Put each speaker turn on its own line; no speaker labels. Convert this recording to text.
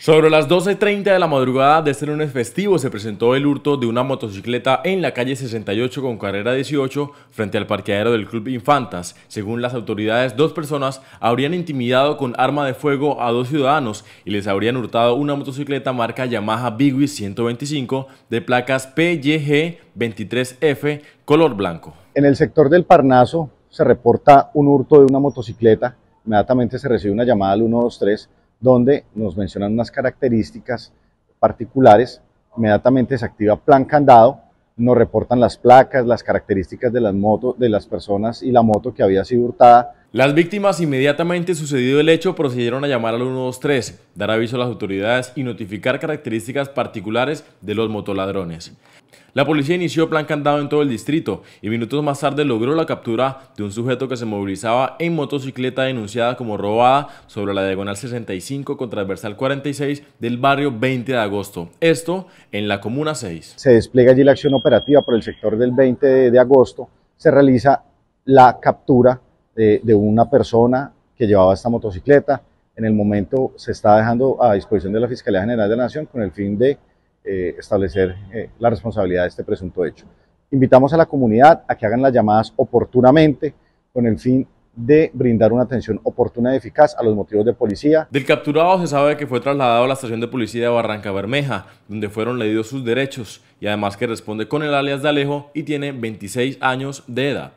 Sobre las 12.30 de la madrugada de este lunes festivo se presentó el hurto de una motocicleta en la calle 68 con carrera 18 frente al parqueadero del Club Infantas. Según las autoridades, dos personas habrían intimidado con arma de fuego a dos ciudadanos y les habrían hurtado una motocicleta marca Yamaha Bigwis 125 de placas PYG 23F color blanco.
En el sector del Parnaso se reporta un hurto de una motocicleta. Inmediatamente se recibe una llamada al 123 donde nos mencionan unas características particulares, inmediatamente se activa plan candado, nos reportan las placas, las características de las motos, de las personas y la moto que había
sido hurtada, las víctimas, inmediatamente sucedido el hecho, procedieron a llamar al 123, dar aviso a las autoridades y notificar características particulares de los motoladrones. La policía inició plan candado en todo el distrito y minutos más tarde logró la captura de un sujeto que se movilizaba en motocicleta denunciada como robada sobre la diagonal 65 con transversal 46 del barrio 20 de agosto. Esto en la comuna 6.
Se despliega allí la acción operativa por el sector del 20 de agosto. Se realiza la captura de, una persona que llevaba esta motocicleta. En el momento se está dejando a disposición de la Fiscalía General de la Nación con el fin de eh, establecer eh, la responsabilidad de este presunto hecho. Invitamos a la comunidad a que hagan las llamadas oportunamente con el fin de brindar una atención oportuna y eficaz a los motivos de policía.
Del capturado se sabe que fue trasladado a la estación de policía de Barranca Bermeja, donde fueron leídos sus derechos y además que responde con el alias de Alejo y tiene 26 años de edad.